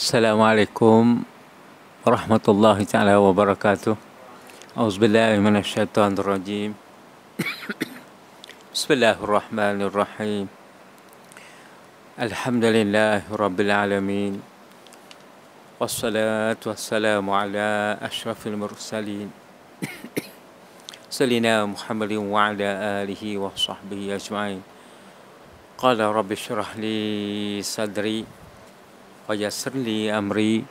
السلام عليكم ورحمة الله تعالى وبركاته أعوذ بالله من الشيطان الرجيم بسم الله الرحمن الرحيم الحمد لله رب العالمين والصلاة والسلام على أشرف المرسلين سيدنا محمد وعلى آله وصحبه أجمعين قال رب اشرح لي صدري ويسر لي أمري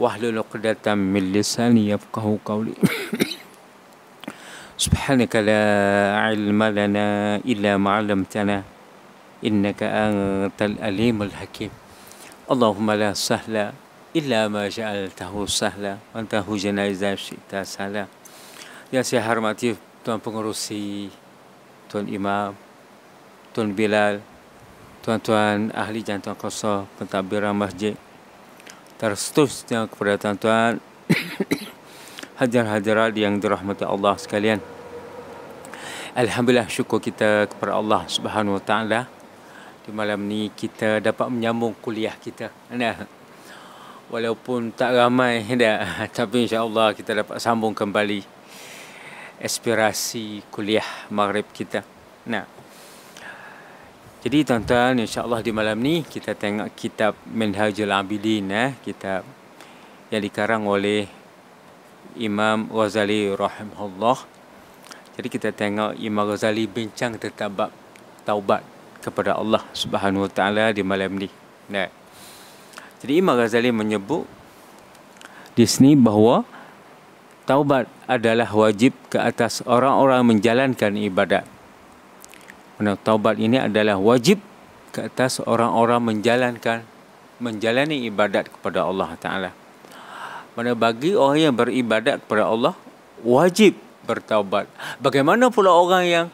واحلل عقدة من لساني يفقه قولي سبحانك لا علم لنا إلا ما علمتنا إنك أنت الأليم الحكيم اللهم لا سهل إلا ما جعلته سهلا وأنت هو إذا شئت سهلا يا saya hormati Tuan Pengerusi, تون إمام تون بلال tuan-tuan ahli jantung kosa pentadbiran masjid terstusnya kepada tuan-tuan hadirat-hadirat yang dirahmati Allah sekalian Alhamdulillah syukur kita kepada Allah Subhanahu Wa Taala di malam ni kita dapat menyambung kuliah kita nah walaupun tak ramai dah tapi insya-Allah kita dapat sambung kembali aspirasi kuliah maghrib kita nah jadi tuan-tuan insya-Allah di malam ni kita tengok kitab Minhajul Abidin eh kitab yang dikarang oleh Imam Ghazali rahimahullah. Jadi kita tengok Imam Ghazali bincang tentang bab taubat kepada Allah Subhanahu Wa Taala di malam ni. Nah. Jadi Imam Ghazali menyebut di sini bahawa taubat adalah wajib ke atas orang-orang menjalankan ibadat. Mana taubat ini adalah wajib ke atas orang-orang menjalankan menjalani ibadat kepada Allah Taala. Mana bagi orang yang beribadat kepada Allah wajib bertaubat. Bagaimana pula orang yang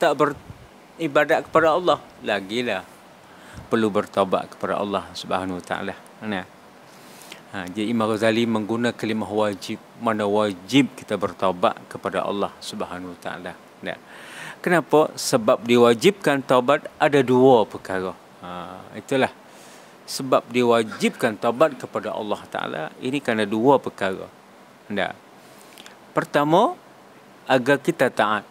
tak beribadat kepada Allah lagi lah perlu bertaubat kepada Allah Subhanahu Taala. Nah. Ha, jadi Imam Ghazali menggunakan kalimah wajib mana wajib kita bertaubat kepada Allah Subhanahu Taala. Nah. Kenapa? Sebab diwajibkan taubat ada dua perkara. Ha, itulah. Sebab diwajibkan taubat kepada Allah Ta'ala, ini kerana dua perkara. Nah. Pertama, agar kita taat.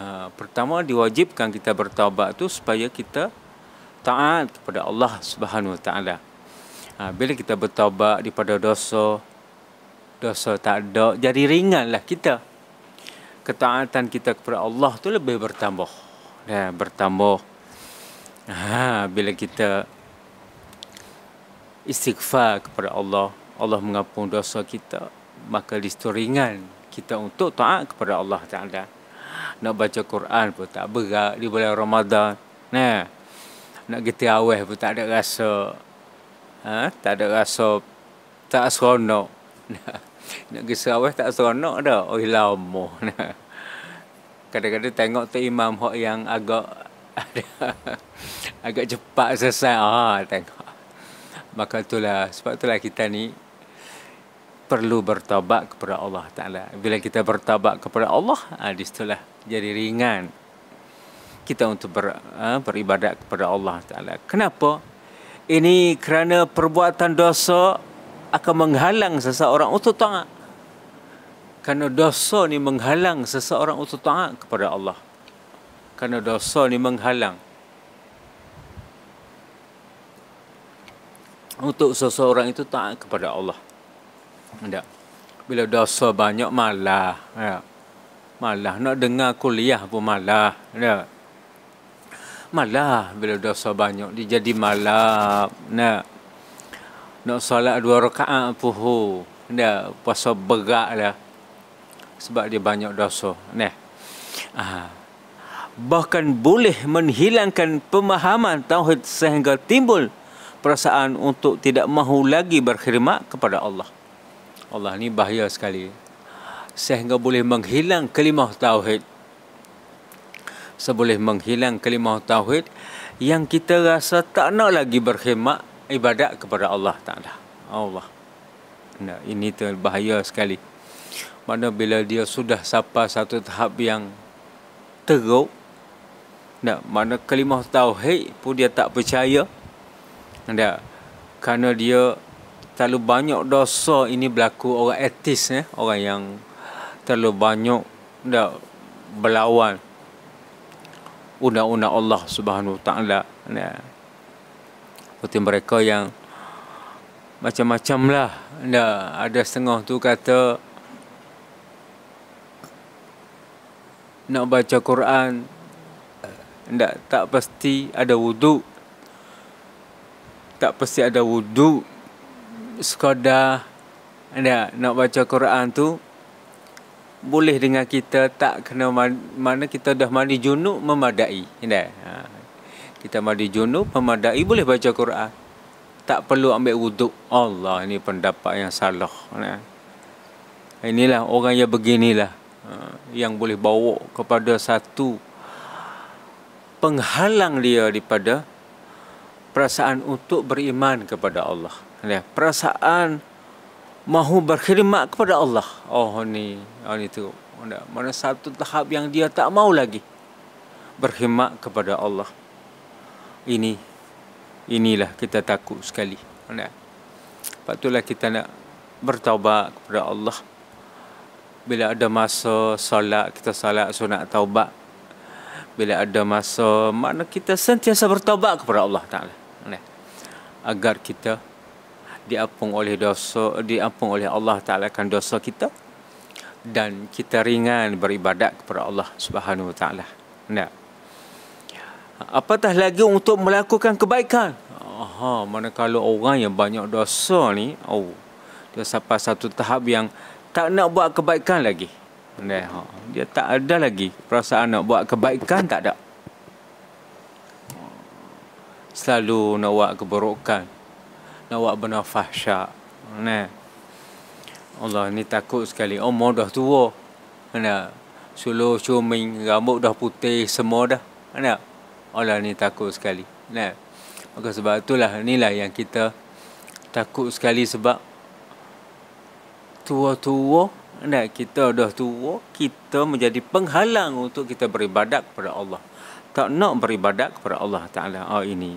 Ha, pertama, diwajibkan kita bertaubat tu supaya kita taat kepada Allah Subhanahu Wa Ta'ala. Ha, bila kita bertaubat daripada dosa, dosa tak ada, jadi ringanlah kita ketaatan kita kepada Allah tu lebih bertambah. Ya, bertambah. Ha, bila kita istighfar kepada Allah, Allah mengampun dosa kita, maka di ringan kita untuk taat kepada Allah Taala. Nak baca Quran pun tak berat di bulan Ramadan. Nah. Ya. Nak kita aweh pun tak ada rasa ha, tak ada rasa tak seronok. Nak pergi Sarawak tak seronok dah. Oh, lama. Kadang-kadang tengok tu imam hok yang agak agak cepat selesai. Ah, tengok. Maka itulah. Sebab itulah kita ni perlu bertobat kepada Allah Ta'ala. Bila kita bertobat kepada Allah, ah, di situlah jadi ringan kita untuk ber, ah, beribadat kepada Allah Ta'ala. Kenapa? Ini kerana perbuatan dosa akan menghalang seseorang untuk taat. karena dosa ni menghalang seseorang untuk taat kepada Allah. Karena dosa ni menghalang untuk seseorang itu taat kepada Allah. Tidak. Bila dosa banyak malah. Ya. Malah nak dengar kuliah pun malah. Ya. Malah bila dosa banyak dia jadi malah. Nah. Ya nak solat dua rakaat puhu dia puasa begak dia sebab dia banyak dosa nah bahkan boleh menghilangkan pemahaman tauhid sehingga timbul perasaan untuk tidak mahu lagi berkhidmat kepada Allah. Allah ni bahaya sekali. Sehingga boleh menghilang kelima tauhid. Seboleh menghilang kelima tauhid yang kita rasa tak nak lagi berkhidmat ibadat kepada Allah Taala. Allah. Nah, ini terbahaya sekali. Mana bila dia sudah sampai satu tahap yang teruk. Nah, mana kalimah tauhid pun dia tak percaya. Nah, kerana dia terlalu banyak dosa ini berlaku orang etis eh? orang yang terlalu banyak dah berlawan undang-undang Allah Subhanahu Taala. Nah, seperti mereka yang macam-macam lah. Nah, ada setengah tu kata nak baca Quran tak tak pasti ada wudu tak pasti ada wudu sekadar anda nak baca Quran tu boleh dengan kita tak kena mana kita dah mandi junub memadai anda ha kita mandi junub memadai boleh baca Quran tak perlu ambil wuduk Allah ini pendapat yang salah inilah orang yang beginilah eh, yang boleh bawa kepada satu penghalang dia daripada perasaan untuk beriman kepada Allah perasaan mahu berkhidmat kepada Allah oh ni oh ni tu mana satu tahap yang dia tak mau lagi berkhidmat kepada Allah ini inilah kita takut sekali nah patutlah kita nak bertaubat kepada Allah bila ada masa solat kita solat sunat taubat bila ada masa makna kita sentiasa bertaubat kepada Allah taala nah agar kita diampung oleh dosa diampung oleh Allah taala kan dosa kita dan kita ringan beribadat kepada Allah Subhanahu Wa Taala. Nah apatah lagi untuk melakukan kebaikan. Aha, mana kalau orang yang banyak dosa ni, oh, dia sampai satu tahap yang tak nak buat kebaikan lagi. Ha, dia tak ada lagi perasaan nak buat kebaikan tak ada. Selalu nak buat keburukan. Nak buat benar fahsyak. Allah ni takut sekali. Oh, Umur dah tua. Nah. Suluh cuming, rambut dah putih semua dah. Nah. Allah ni takut sekali. Nah. Maka sebab itulah inilah yang kita takut sekali sebab tua-tua nah kita dah tua kita menjadi penghalang untuk kita beribadat kepada Allah. Tak nak beribadat kepada Allah Taala. Oh ini.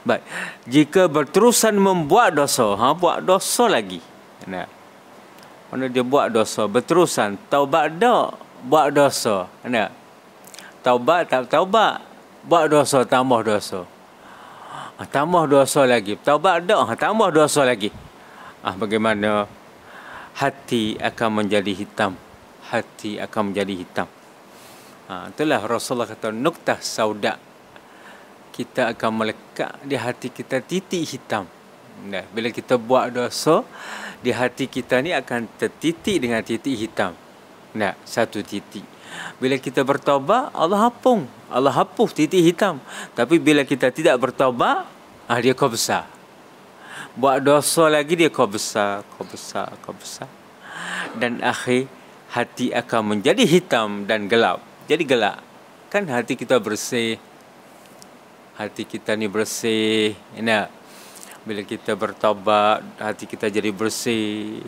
Baik. Jika berterusan membuat dosa, ha buat dosa lagi. Nah. Mana dia buat dosa berterusan, taubat dak buat dosa. Nah. Taubat tak taubat buat dosa tambah dosa ah, tambah dosa lagi taubat dak ah, tambah dosa lagi ah bagaimana hati akan menjadi hitam hati akan menjadi hitam ha, itulah Rasulullah kata nuktah sauda kita akan melekat di hati kita titik hitam nah, bila kita buat dosa di hati kita ni akan tertitik dengan titik hitam nah satu titik bila kita bertaubat, Allah hapung. Allah hapuh titik hitam. Tapi bila kita tidak bertaubat, ah, dia kau besar. Buat dosa lagi, dia kau besar, kau besar, kau besar. Dan akhir, hati akan menjadi hitam dan gelap. Jadi gelap. Kan hati kita bersih. Hati kita ni bersih. Enak. Bila kita bertobat, hati kita jadi bersih.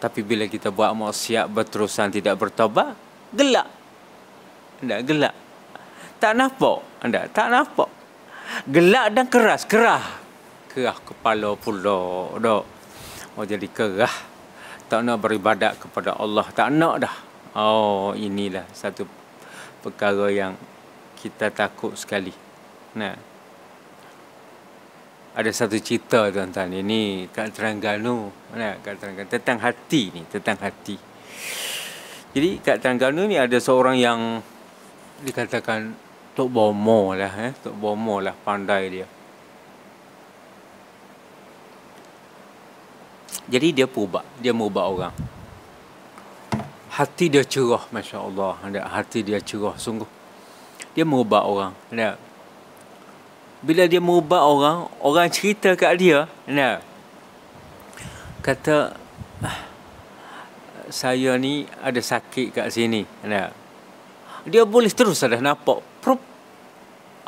Tapi bila kita buat maksiat berterusan tidak bertobat, gelak. Anda gelak. Tak nampak. Anda tak nampak. Gelak dan keras. Kerah. Kerah kepala pula. Dok. Oh jadi kerah. Tak nak beribadat kepada Allah. Tak nak dah. Oh inilah satu perkara yang kita takut sekali. Nah ada satu cerita tuan-tuan ini kat Terengganu nah, kat Terengganu tentang hati ni tentang hati jadi kat Terengganu ni ada seorang yang dikatakan Tok Bomo lah eh. Tok Bomo lah pandai dia jadi dia pubak dia mubak orang hati dia cerah Masya Allah Ada hati dia cerah sungguh dia mubak orang dia bila dia mengubat orang orang cerita kat dia nah kata ah, saya ni ada sakit kat sini nah dia boleh terus ada nampak prup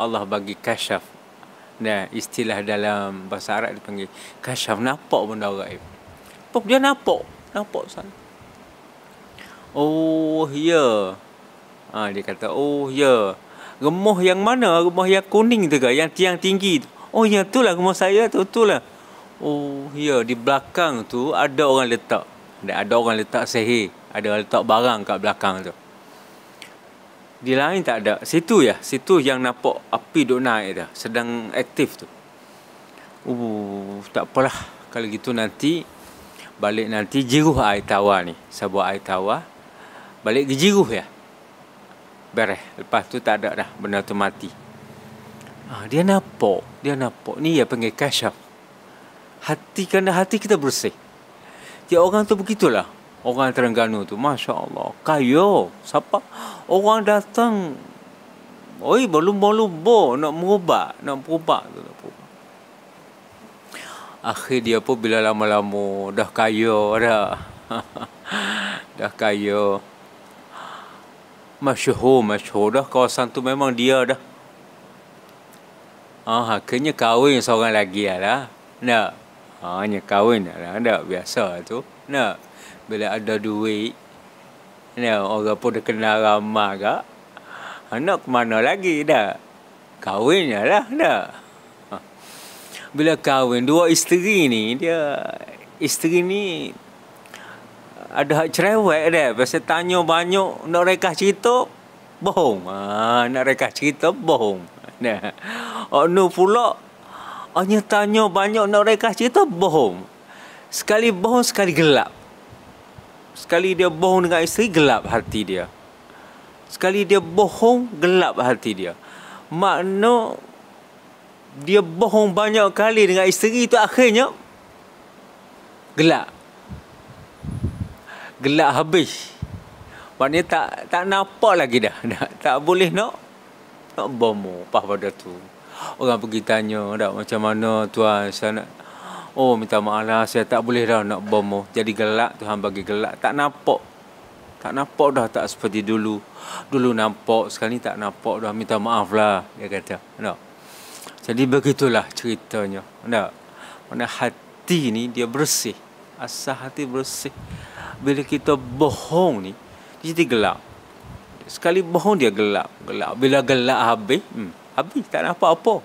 Allah bagi kasyaf nah istilah dalam bahasa Arab dipanggil kasyaf nampak benda gaib prup dia nampak nampak sana oh ya ha, dia kata oh ya yeah rumah yang mana rumah yang kuning tu ke yang tiang tinggi tu oh ya tu lah rumah saya tu tu lah oh ya di belakang tu ada orang letak ada, ada orang letak sehe ada orang letak barang kat belakang tu di lain tak ada situ ya situ yang nampak api duk naik dah sedang aktif tu uh tak apalah kalau gitu nanti balik nanti jiruh air tawar ni sebab air tawar balik ke jiruh ya Bereh Lepas tu tak ada dah Benda tu mati ha, Dia nampak Dia nampak Ni dia panggil kasyaf Hati kena hati kita bersih Dia orang tu begitulah Orang Terengganu tu Masya Allah Kayo Siapa Orang datang Oi belum belum bo nak mengubah nak mengubah tu nak mengubah. Akhir dia pun bila lama-lama dah kaya dah. dah kaya masyhur masyhur dah kawasan tu memang dia dah ah ha, akhirnya kahwin seorang lagi lah, lah. nak ha, hanya kahwin lah nak lah. biasa tu nak bila ada duit nak orang pun dah kenal ramah kak anak ha, ke mana lagi dah kahwin lah dah ha. bila kahwin dua isteri ni dia isteri ni ada hak cerewet dia. Biasa tanya banyak nak reka cerita, bohong. Ha, nak reka cerita, bohong. Nah. Oh, nu pula, hanya tanya banyak nak reka cerita, bohong. Sekali bohong, sekali gelap. Sekali dia bohong dengan isteri, gelap hati dia. Sekali dia bohong, gelap hati dia. Makna dia bohong banyak kali dengan isteri itu akhirnya gelap. Gelak habis. Maknanya tak tak nampak lagi dah. Tak, tak boleh nak nak bomo pas pada tu. Orang pergi tanya dah macam mana tuan saya nak Oh minta maaf lah saya tak boleh dah nak bomo. Jadi gelak Tuhan bagi gelak, tak nampak. Tak nampak dah tak seperti dulu. Dulu nampak sekali tak nampak dah minta maaf lah dia kata. nak. Jadi begitulah ceritanya. Nak. Mana hati ni dia bersih. Asal hati bersih bila kita bohong ni dia jadi gelap sekali bohong dia gelap gelap bila gelap habis hmm, habis tak nampak apa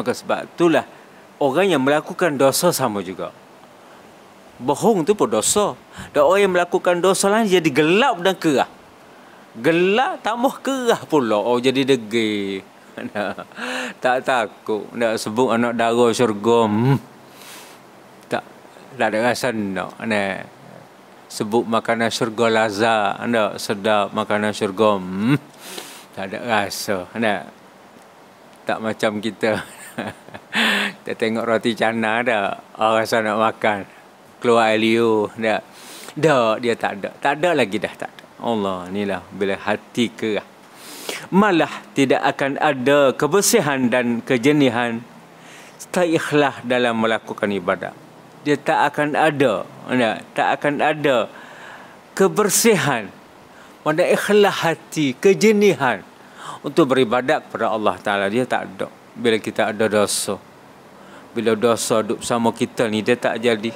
maka sebab itulah orang yang melakukan dosa sama juga bohong tu pun dosa dan orang yang melakukan dosa lain jadi gelap dan kerah gelap tambah kerah pula oh jadi degi, tak takut nak sebut anak darah syurga hmm. tak tak ada rasa nak sebut makanan syurga lazat anda sedap makanan syurga hmm, tak ada rasa anda tak macam kita kita tengok roti cana ada oh, rasa nak makan keluar elio anda dah dia tak ada tak ada lagi dah tak ada. Allah inilah bila hati kerah malah tidak akan ada kebersihan dan kejenihan tak ikhlas dalam melakukan ibadat dia tak akan ada mana tak akan ada kebersihan mana ikhlas hati kejenihan untuk beribadat kepada Allah Taala dia tak ada bila kita ada dosa bila dosa duduk sama kita ni dia tak jadi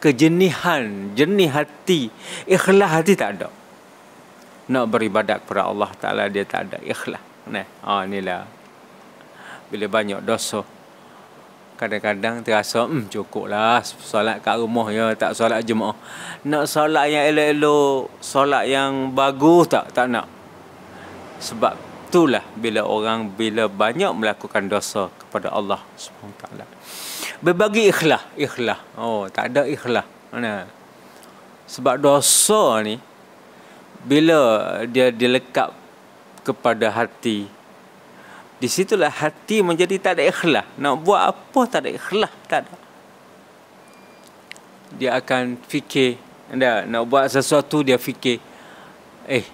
kejenihan jenih hati ikhlas hati tak ada nak beribadat kepada Allah Taala dia tak ada ikhlas nah oh, inilah bila banyak dosa kadang-kadang terasa hmm, cukup lah solat kat rumah ya tak solat jemaah nak solat yang elok-elok solat yang bagus tak tak nak sebab itulah bila orang bila banyak melakukan dosa kepada Allah SWT berbagi ikhlas ikhlas oh tak ada ikhlas nah. sebab dosa ni bila dia dilekap kepada hati di situlah hati menjadi tak ada ikhlas. Nak buat apa tak ada ikhlas. Tak ada. Dia akan fikir. Anda nak buat sesuatu dia fikir. Eh.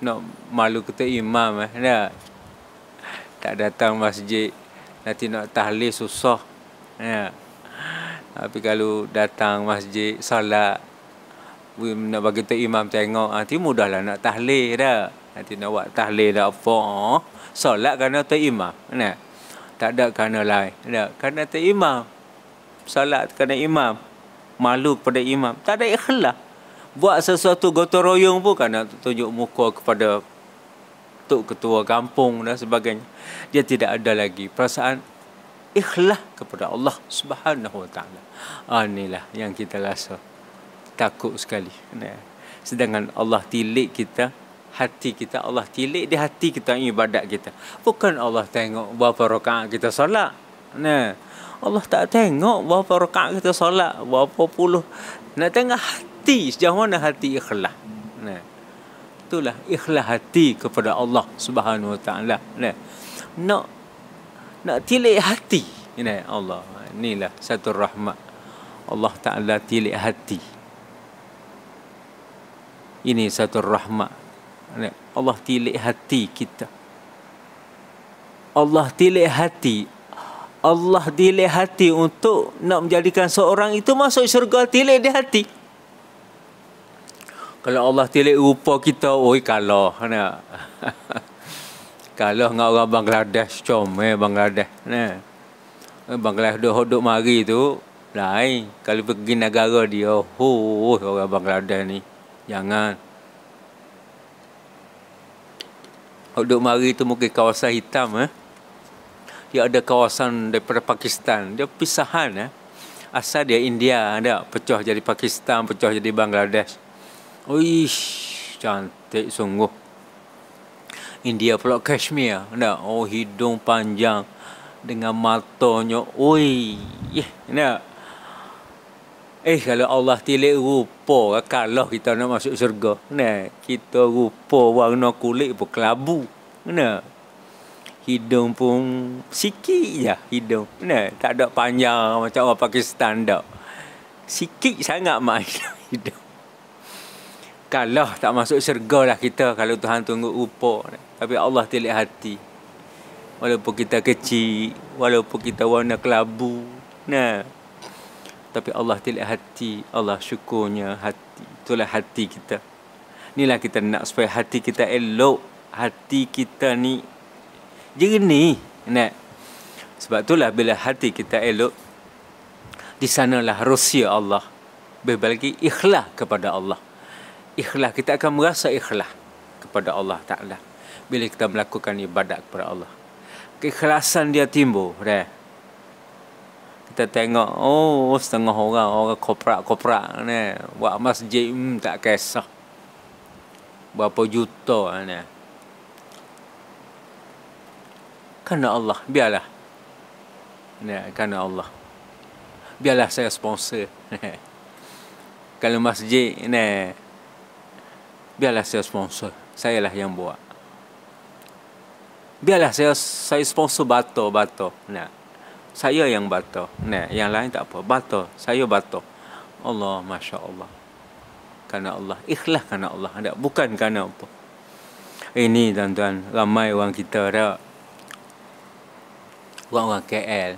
Nak malu kata imam. Eh. Anda. Tak datang masjid. Nanti nak tahlil susah. Ya. Tapi kalau datang masjid, salat. Nak bagi tu imam tengok. Ah, nanti mudahlah nak tahlil dah. Nanti nak buat tahlil dah. Apa? Oh solat kerana tak imam ne tak ada kerana lain ne kerana tak imam solat kerana imam malu kepada imam tak ada ikhlas buat sesuatu gotong royong pun kerana tunjuk muka kepada tok ketua kampung dan sebagainya dia tidak ada lagi perasaan ikhlas kepada Allah Subhanahu Wa Taala. Ah inilah yang kita rasa takut sekali. Sedangkan Allah tilik kita hati kita Allah tilik di hati kita ibadat kita bukan Allah tengok berapa rakaat kita solat nah Allah tak tengok berapa rakaat kita solat berapa puluh nak tengok hati sejauh mana hati ikhlas nah itulah ikhlas hati kepada Allah Subhanahu Wa Taala nah nak nak tilik hati nah Allah inilah satu rahmat Allah Taala tilik hati ini satu rahmat Allah tilik hati kita. Allah tilik hati. Allah tilik hati untuk nak menjadikan seorang itu masuk syurga tilik di hati. Kalau Allah tilik rupa kita, oi kalah. ana. kalau dengan orang Bangladesh, com eh Bangladesh, nah. Bangladesh dah hodok mari tu, lain kalau pergi negara dia, oh, oh orang Bangladesh ni. Jangan. Duduk mari tu mungkin kawasan hitam eh. Dia ada kawasan daripada Pakistan. Dia pisahan eh. Asal dia India ada pecah jadi Pakistan, pecah jadi Bangladesh. Uish, cantik sungguh. India pula Kashmir ada. Oh hidung panjang dengan matanya. Uish, ya. Yeah, Eh kalau Allah tilik rupa kalau lah kita nak masuk syurga. Nah, kita rupa warna kulit pun kelabu. Nah. Hidung pun sikit je lah hidung. Nah, tak ada panjang macam orang Pakistan dak. Sikit sangat mak hidung. Kalau lah tak masuk syurga lah kita kalau Tuhan tunggu rupa. Tapi Allah tilik hati. Walaupun kita kecil, walaupun kita warna kelabu. Nah, tapi Allah tilik hati Allah syukurnya hati itulah hati kita inilah kita nak supaya hati kita elok hati kita ni jadi ni nak sebab itulah bila hati kita elok di sanalah rahsia Allah berbalik ikhlas kepada Allah ikhlas kita akan merasa ikhlas kepada Allah Taala bila kita melakukan ibadat kepada Allah keikhlasan dia timbul right? kita tengok oh, oh setengah orang orang koprak-koprak ni buat masjid hmm, tak kisah berapa juta ni kerana Allah biarlah ni kerana Allah biarlah saya sponsor kalau masjid ni biarlah saya sponsor saya lah yang buat biarlah saya saya sponsor batu-batu nah saya yang batal. Nah, yang lain tak apa. Batal. Saya batal. Allah, Masya Allah. karena Allah. Ikhlas karena Allah. Ada Bukan karena apa. Ini tuan-tuan. Ramai orang kita ada. Orang-orang KL.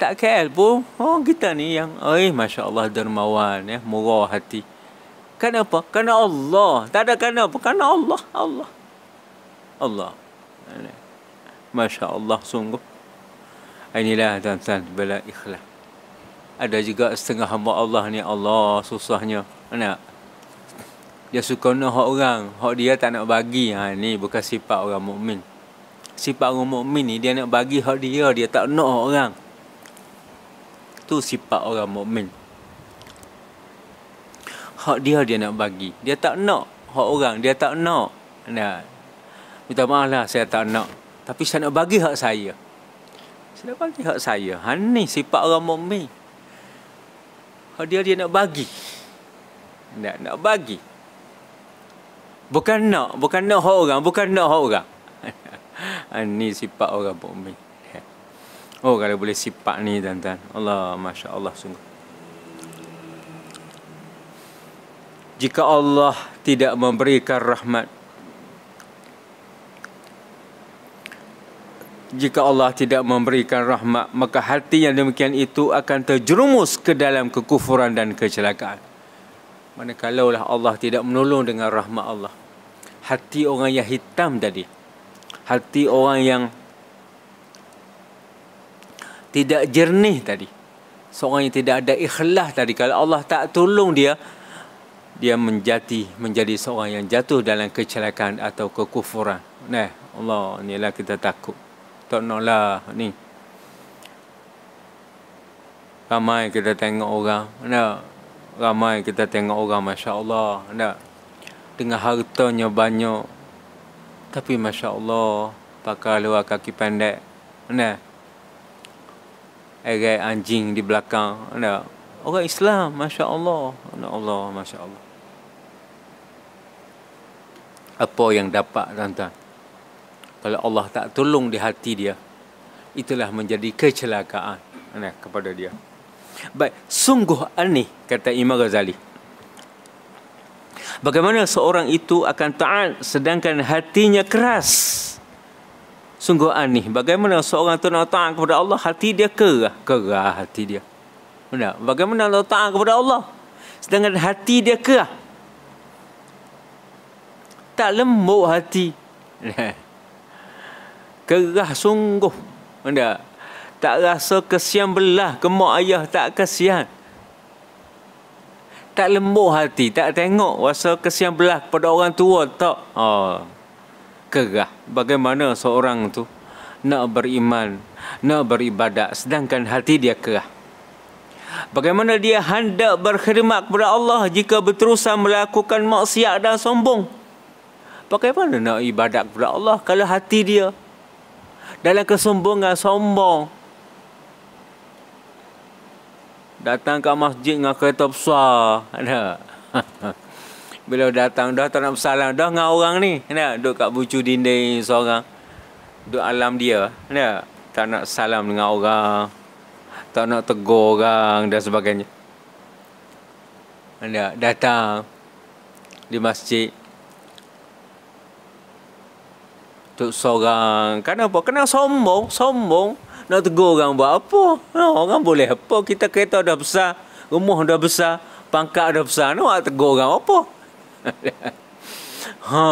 Tak KL pun. Orang kita ni yang. Eh, Masya Allah. Dermawan. Ya. Murah hati. Kerana apa? Allah. Tak ada kerana apa. Karena Allah. Allah. Allah. Masya Allah sungguh. Ah, inilah tuan-tuan bela ikhlas. Ada juga setengah hamba Allah ni Allah susahnya. Nak. Dia suka nak hak orang, hak dia tak nak bagi. Ha ni bukan sifat orang mukmin. Sifat orang mukmin ni dia nak bagi hak dia, dia tak nak hak orang. Tu sifat orang mukmin. Hak dia dia nak bagi, dia tak nak hak orang, dia tak nak. Nak. Minta maaf lah, saya tak nak. Tapi saya nak bagi hak saya. Sedangkan pihak saya, ha ni sifat orang mukmin. Ha dia dia nak bagi. Nak nak bagi. Bukan nak, bukan nak hak orang, bukan nak hak orang. Ha ni sifat orang mukmin. Oh kalau boleh sifat ni tuan-tuan. Allah masya-Allah sungguh. Jika Allah tidak memberikan rahmat jika Allah tidak memberikan rahmat maka hati yang demikian itu akan terjerumus ke dalam kekufuran dan kecelakaan manakala Allah Allah tidak menolong dengan rahmat Allah hati orang yang hitam tadi hati orang yang tidak jernih tadi seorang yang tidak ada ikhlas tadi kalau Allah tak tolong dia dia menjadi menjadi seorang yang jatuh dalam kecelakaan atau kekufuran nah Allah inilah kita takut tak naklah ni. Ramai kita tengok orang, nak. Ramai kita tengok orang, Masya Allah, nak. Dengan hartanya banyak. Tapi Masya Allah, pakai luar kaki pendek, nak. Erek anjing di belakang, nak. Orang Islam, Masya Allah, nak Allah, Masya Allah. Apa yang dapat, tuan-tuan? kalau Allah tak tolong di hati dia itulah menjadi kecelakaan nah, kepada dia baik sungguh aneh kata Imam Ghazali bagaimana seorang itu akan taat sedangkan hatinya keras sungguh aneh bagaimana seorang itu nak taat kepada Allah hati dia kerah kerah hati dia nah, bagaimana nak taat kepada Allah sedangkan hati dia kerah tak lembut hati Kerah sungguh. Benda. Tak rasa kesian belah. Kemak ayah tak kesian. Tak lembut hati. Tak tengok rasa kesian belah pada orang tua. Tak. Oh. Ha. Kerah. Bagaimana seorang tu nak beriman, nak beribadat sedangkan hati dia kerah. Bagaimana dia hendak berkhidmat kepada Allah jika berterusan melakukan maksiat dan sombong? Bagaimana nak ibadat kepada Allah kalau hati dia dalam kesombongan sombong Datang ke masjid dengan kereta besar Bila datang dah tak nak bersalam Dah dengan orang ni nah, Duk kat bucu dinding seorang Duk alam dia nah, Tak nak salam dengan orang Tak nak tegur orang dan sebagainya nah, Datang Di masjid Tuk seorang Kan apa Kena sombong Sombong Nak tegur orang buat apa no, ha, Orang boleh apa Kita kereta dah besar Rumah dah besar Pangkat dah besar no, Nak tegur orang apa ha.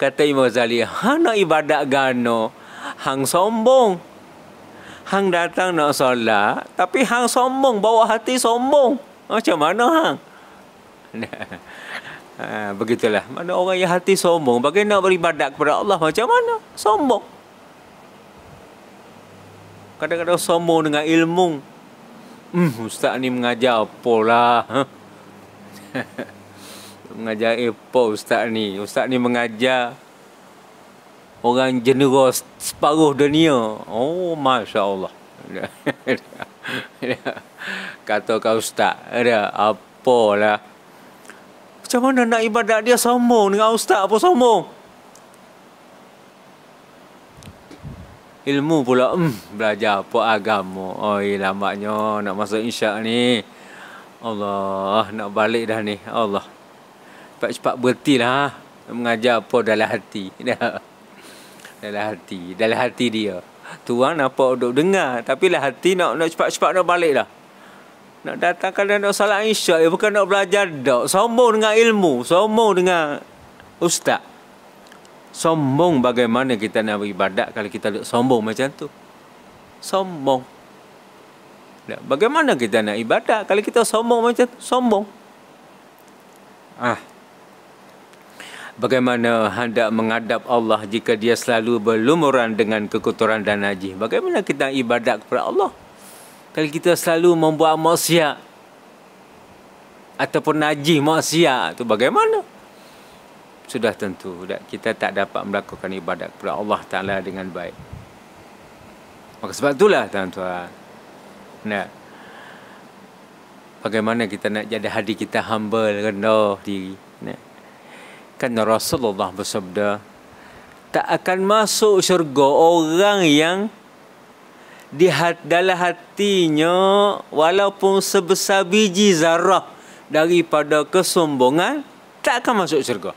Kata Imam Zali Hang nak ibadat gano Hang sombong Hang datang nak solat Tapi hang sombong Bawa hati sombong ha, Macam mana hang Ha, begitulah. Mana orang yang hati sombong. Bagi nak beribadat kepada Allah macam mana? Sombong. Kadang-kadang sombong dengan ilmu. Hmm, ustaz ni mengajar apa lah. Ha? mengajar apa ustaz ni? Ustaz ni mengajar orang jenera separuh dunia. Oh, Masya Allah. Katakan ustaz. Ada apa lah. Macam mana nak ibadat dia sombong dengan ustaz apa sombong. Ilmu pula hmm, belajar apa agama. Oi lambatnya nak masuk insyak ni. Allah nak balik dah ni. Allah. Cepat-cepat bertilah ha? mengajar apa dalam hati. dalam hati, dalam hati dia. Tuan apa duduk dengar tapi lah hati nak nak cepat-cepat nak balik dah. Nak datang kena nak salat isyak ya. Bukan nak belajar dok. Sombong dengan ilmu. Sombong dengan ustaz. Sombong bagaimana kita nak beribadat kalau kita duduk sombong macam tu. Sombong. Nah, bagaimana kita nak ibadat kalau kita sombong macam tu. Sombong. Ah. Bagaimana hendak mengadap Allah jika dia selalu berlumuran dengan kekotoran dan najis? Bagaimana kita ibadat kepada Allah? Kalau kita selalu membuat maksiat ataupun najih maksiat tu bagaimana? Sudah tentu kita tak dapat melakukan ibadat kepada Allah Taala dengan baik. Maka sebab itulah tuan-tuan. Nah. Bagaimana kita nak jadi hati kita humble, rendah diri. Nah. Kan Rasulullah bersabda, tak akan masuk syurga orang yang di hat dalam hatinya walaupun sebesar biji zarah daripada kesombongan tak akan masuk syurga.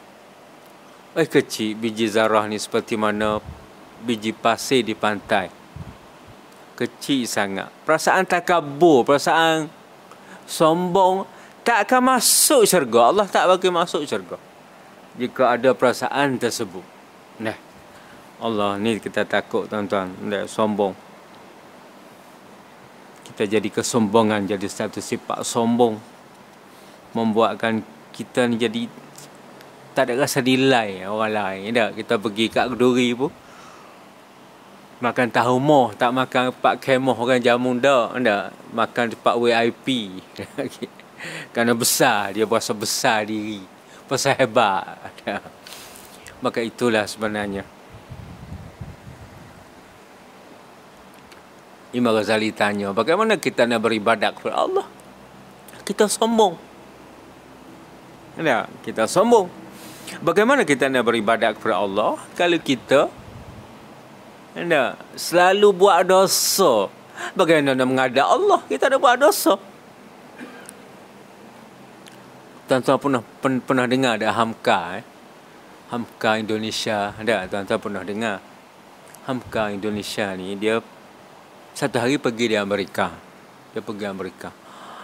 Eh kecil biji zarah ni seperti mana biji pasir di pantai. Kecil sangat. Perasaan takabur, perasaan sombong tak akan masuk syurga. Allah tak bagi masuk syurga. Jika ada perasaan tersebut. Nah. Allah ni kita takut tuan-tuan, sombong kita jadi kesombongan jadi satu sifat sombong membuatkan kita ni jadi tak ada rasa nilai orang lain ya, kita pergi kat kuduri pun makan tahu moh tak makan pak kemoh orang jamu dah anda ya makan tempat VIP kerana besar dia berasa besar diri pasal hebat maka itulah sebenarnya Imam Ghazali tanya, bagaimana kita nak beribadat kepada Allah? Kita sombong. Ya, kita sombong. Bagaimana kita nak beribadat kepada Allah kalau kita ya, selalu buat dosa? Bagaimana nak mengada Allah? Kita ada buat dosa. Tuan-tuan pernah, pernah dengar ada Hamka eh? Hamka Indonesia ada tuan-tuan pernah dengar Hamka Indonesia ni dia satu hari pergi di Amerika. Dia pergi Amerika.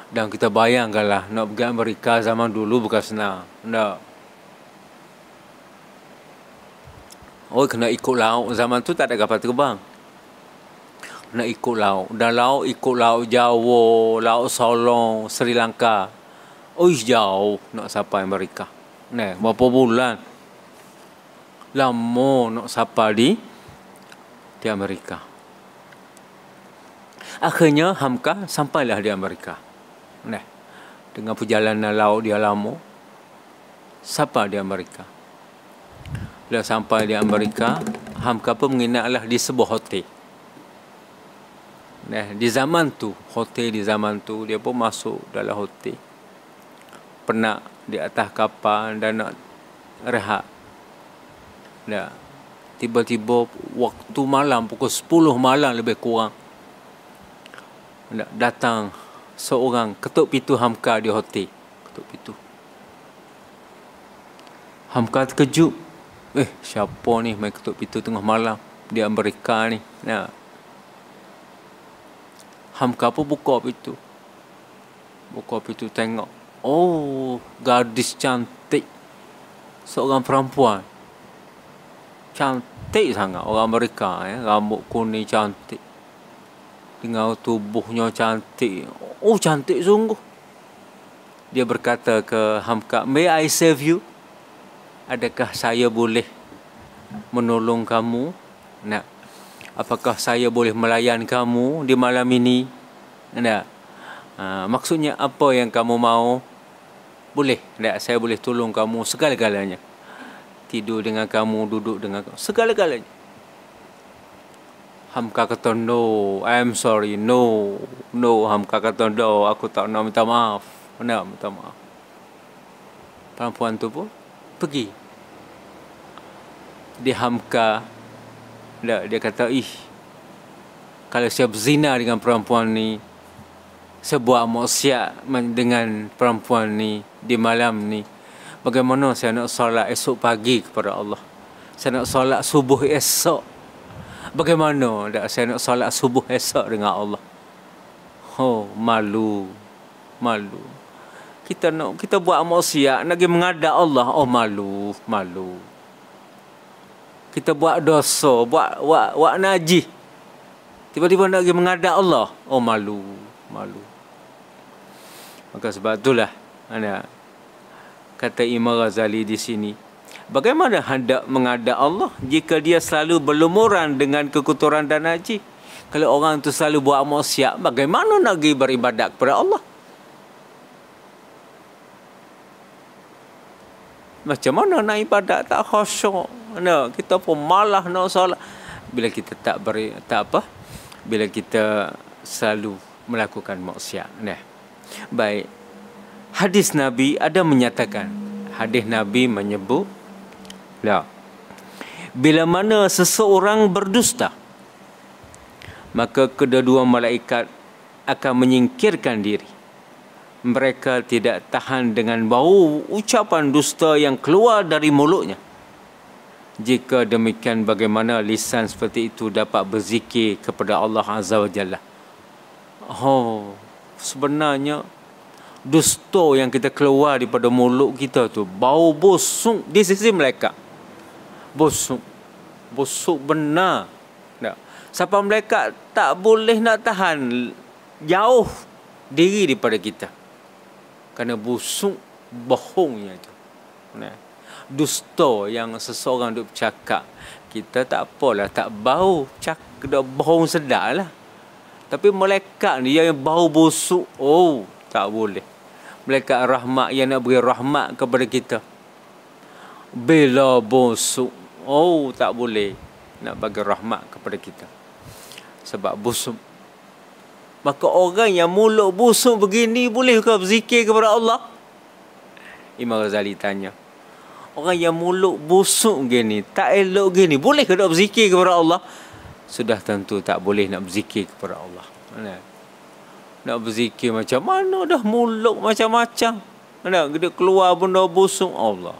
Dan kita bayangkan lah, nak pergi Amerika zaman dulu bukan senang. Tidak. Oh, kena ikut laut. Zaman tu tak ada kapal terbang. Kena ikut laut. Dan laut ikut laut Jawa, laut Solong, Sri Lanka. Oh, jauh nak sampai Amerika. Nah, berapa bulan? Lama nak sampai di di Amerika. Akhirnya Hamka sampailah di Amerika. Nah, dengan perjalanan laut dia lama, sampai di Amerika. Bila sampai di Amerika, Hamka pun menginaplah di sebuah hotel. Nah, di zaman tu, hotel di zaman tu dia pun masuk dalam hotel. Pernah di atas kapal dan nak rehat. Nah, tiba-tiba waktu malam pukul 10 malam lebih kurang datang seorang ketuk pintu Hamka di hotel. Ketuk pintu. Hamka terkejut. Eh, siapa ni main ketuk pintu tengah malam di Amerika ni? Nah. Hamka pun buka pintu. Buka pintu tengok. Oh, gadis cantik. Seorang perempuan. Cantik sangat orang Amerika. Eh. Rambut kuning cantik dengan tubuhnya cantik. Oh cantik sungguh. Dia berkata ke Hamka, "May I save you? Adakah saya boleh menolong kamu? Nak. Apakah saya boleh melayan kamu di malam ini?" Nak. Uh, maksudnya apa yang kamu mau? Boleh. Nak saya boleh tolong kamu segala-galanya. Tidur dengan kamu, duduk dengan kamu, segala-galanya. Hamka kata no, I'm sorry, no, no, Hamka kata no, aku tak nak minta maaf, mana minta maaf. Perempuan tu pun pergi. Dia Hamka, dah, dia kata, ih, kalau saya berzina dengan perempuan ni, sebuah maksiat dengan perempuan ni di malam ni, bagaimana saya nak solat esok pagi kepada Allah? Saya nak solat subuh esok Bagaimana dah saya nak solat subuh esok dengan Allah? Oh, malu. Malu. Kita nak kita buat maksiat nak pergi mengada Allah. Oh, malu, malu. Kita buat dosa, buat buat, buat najih. Tiba-tiba nak pergi mengada Allah. Oh, malu, malu. Maka sebab itulah anak kata Imam Ghazali di sini Bagaimana hendak mengada Allah jika dia selalu berlumuran dengan kekotoran dan najis? Kalau orang itu selalu buat maksiat, bagaimana nak pergi beribadat kepada Allah? Macam mana nak ibadat tak khusyuk? Nah, kita pun malah nak solat. Bila kita tak beri tak apa? Bila kita selalu melakukan maksiat. Nah. Baik. Hadis Nabi ada menyatakan, hadis Nabi menyebut Ya. Bila mana seseorang berdusta, maka kedua-dua malaikat akan menyingkirkan diri. Mereka tidak tahan dengan bau ucapan dusta yang keluar dari mulutnya. Jika demikian bagaimana lisan seperti itu dapat berzikir kepada Allah Azza wa Jalla. Oh, sebenarnya dusta yang kita keluar daripada mulut kita tu bau busuk di sisi malaikat busuk busuk benar tak siapa mereka tak boleh nak tahan jauh diri daripada kita kerana busuk bohongnya tu nah dusta yang seseorang duk cakap kita tak apalah tak bau cak dak bohong sedarlah tapi mereka ni yang bau busuk oh tak boleh Mereka rahmat yang nak beri rahmat kepada kita bila busuk Oh tak boleh Nak bagi rahmat kepada kita Sebab busuk Maka orang yang mulut busuk begini Bolehkah berzikir kepada Allah? Imam Ghazali tanya Orang yang mulut busuk begini Tak elok begini Bolehkah nak berzikir kepada Allah? Sudah tentu tak boleh nak berzikir kepada Allah Nak berzikir macam mana dah mulut macam-macam Nak dia keluar benda busuk Allah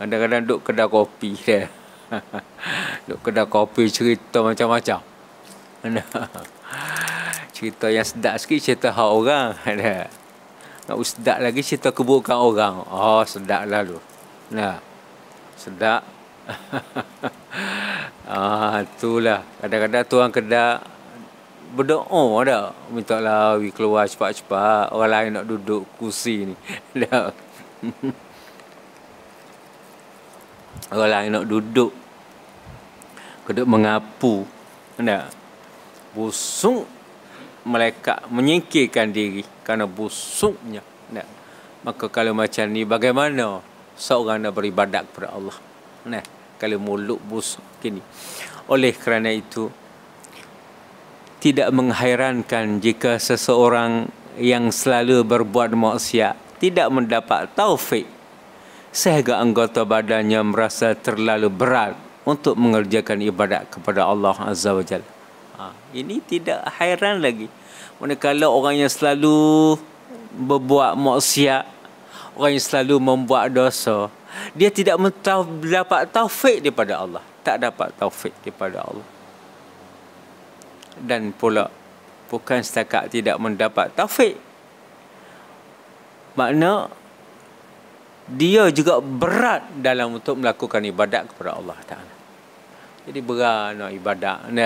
Kadang-kadang duduk kedai kopi dia. duduk kedai kopi cerita macam-macam. cerita yang sedap sikit cerita hak orang. Nak sedap lagi cerita keburukan orang. Oh, sedap lah tu. Nah. Sedap. ah, itulah. Kadang-kadang tuan kedai berdoa ada minta lah we keluar cepat-cepat orang lain nak duduk kursi ni dah orang lain nak duduk duduk mengapu nak busuk mereka menyingkirkan diri kerana busuknya nak maka kalau macam ni bagaimana seorang nak beribadat kepada Allah nah kalau mulut busuk kini oleh kerana itu tidak menghairankan jika seseorang yang selalu berbuat maksiat tidak mendapat taufik sehingga anggota badannya merasa terlalu berat untuk mengerjakan ibadat kepada Allah Azza wa Jal. Ha, ini tidak hairan lagi. Manakala orang yang selalu berbuat maksiat, orang yang selalu membuat dosa, dia tidak mendapat taufik daripada Allah. Tak dapat taufik daripada Allah. Dan pula, bukan setakat tidak mendapat taufik. Makna dia juga berat dalam untuk melakukan ibadat kepada Allah Taala. Jadi berat nak ibadat ni.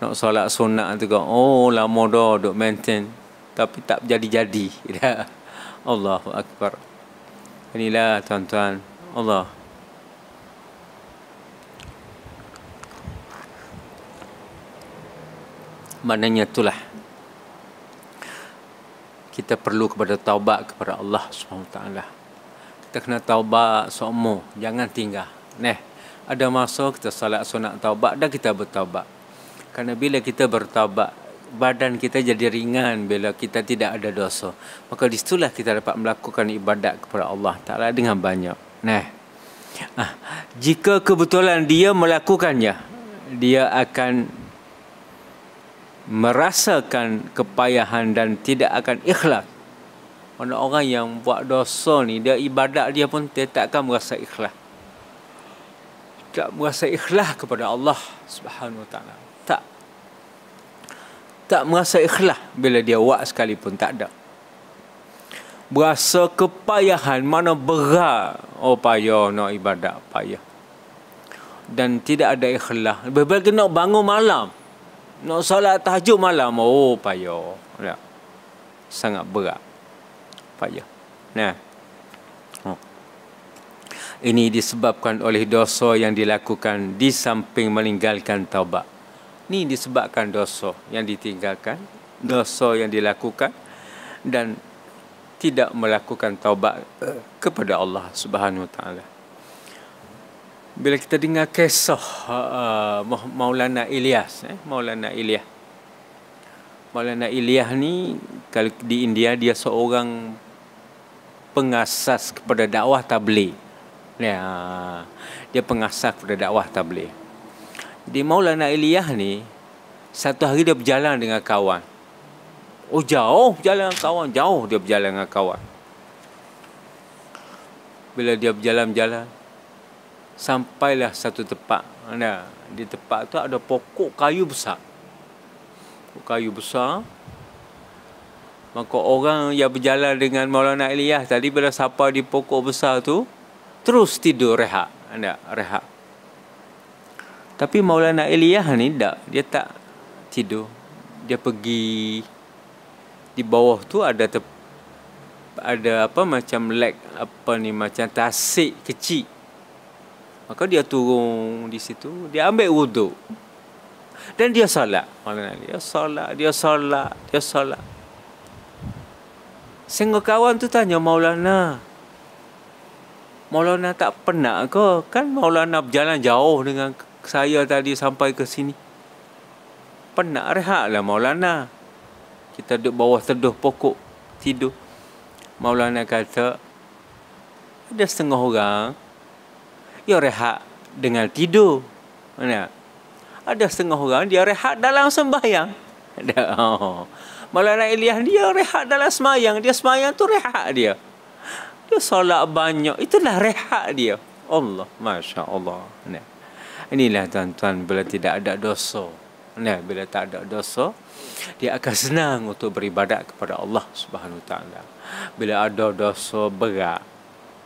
Nak solat sunat tu kan. Oh lama dah dok maintain tapi tak jadi-jadi. Allahu akbar. Inilah tuan-tuan. Allah Maknanya itulah kita perlu kepada taubat kepada Allah Subhanahu taala kita kena taubat sokmo jangan tinggal neh ada masa kita salat sunat taubat dan kita bertaubat kerana bila kita bertaubat badan kita jadi ringan bila kita tidak ada dosa maka disitulah kita dapat melakukan ibadat kepada Allah taala dengan banyak neh ah, jika kebetulan dia melakukannya dia akan merasakan kepayahan dan tidak akan ikhlas orang-orang yang buat dosa ni dia ibadat dia pun dia takkan merasa ikhlas tak merasa ikhlas kepada Allah Subhanahu Wa Taala tak tak merasa ikhlas bila dia buat sekalipun tak ada berasa kepayahan mana berat oh payah nak ibadat payah dan tidak ada ikhlas bila nak bangun malam nak solat tahajud malam oh payah ya. sangat berat payah. Nah. Oh. Ini disebabkan oleh dosa yang dilakukan di samping meninggalkan taubat. Ini disebabkan dosa yang ditinggalkan, dosa yang dilakukan dan tidak melakukan taubat eh, kepada Allah Subhanahu Wa Taala. Bila kita dengar kisah uh, Maulana Ilyas, eh, Maulana Ilyas. Maulana Ilyas ni kalau di India dia seorang pengasas kepada dakwah tabligh. Ya, ha. dia pengasas kepada dakwah tabligh. Di Maulana Ilyah ni satu hari dia berjalan dengan kawan. Oh jauh berjalan dengan kawan, jauh dia berjalan dengan kawan. Bila dia berjalan-jalan sampailah satu tempat. Nah, di tempat tu ada pokok kayu besar. Pokok kayu besar, Maka orang yang berjalan dengan Maulana Ilyas tadi bila sampai di pokok besar tu terus tidur rehat. Anda rehat. Tapi Maulana Ilyas ni tak, dia tak tidur. Dia pergi di bawah tu ada te, ada apa macam lek apa ni macam tasik kecil. Maka dia turun di situ, dia ambil wuduk. Dan dia salat. Maulana Ilyas salat, dia salat, dia salat. Dia salat. Sehingga kawan tu tanya Maulana Maulana tak penat ke? Kan Maulana berjalan jauh dengan saya tadi sampai ke sini Penat rehatlah Maulana Kita duduk bawah teduh pokok Tidur Maulana kata Ada setengah orang Ya rehat dengan tidur Mana? Ada setengah orang dia rehat dalam sembahyang. Oh. Maulana Ilyas dia rehat dalam semayang. Dia semayang tu rehat dia. Dia solat banyak. Itulah rehat dia. Allah. Masya Allah. Inilah tuan-tuan bila tidak ada dosa. Nah, bila tak ada dosa, dia akan senang untuk beribadat kepada Allah Subhanahu Taala. Bila ada dosa berat,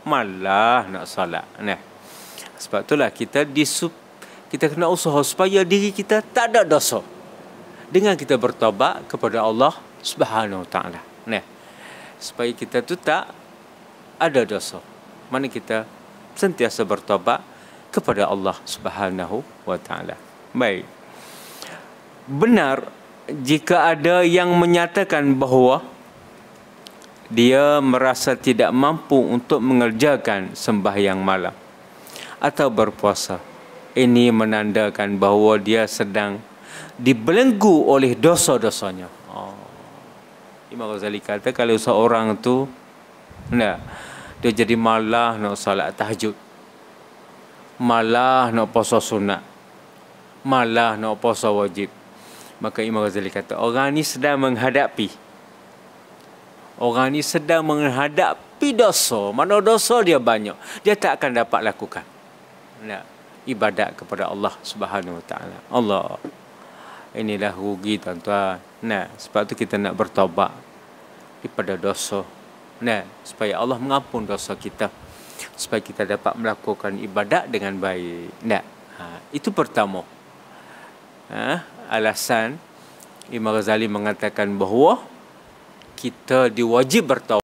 malah nak solat. Nah. Sebab itulah kita disup kita kena usaha supaya diri kita tak ada dosa dengan kita bertobat kepada Allah Subhanahu taala. Nah. Supaya kita tu tak ada dosa. Mana kita sentiasa bertobat kepada Allah Subhanahu wa taala. Baik. Benar jika ada yang menyatakan bahawa dia merasa tidak mampu untuk mengerjakan sembahyang malam atau berpuasa. Ini menandakan bahawa dia sedang dibelenggu oleh dosa-dosanya. Oh. Imam Ghazali kata kalau seorang tu nah dia jadi malah nak salat tahajud. Malah nak puasa sunat. Malah nak puasa wajib. Maka Imam Ghazali kata orang ni sedang menghadapi orang ni sedang menghadapi dosa. Mana dosa dia banyak. Dia tak akan dapat lakukan. Nah, ibadat kepada Allah Subhanahu Wa Taala. Allah inilah rugi tuan-tuan. Nah, sebab tu kita nak bertobat daripada dosa. Nah, supaya Allah mengampun dosa kita. Supaya kita dapat melakukan ibadat dengan baik. Nah, ha, itu pertama. Ha, alasan Imam Ghazali mengatakan bahawa kita diwajib bertobat.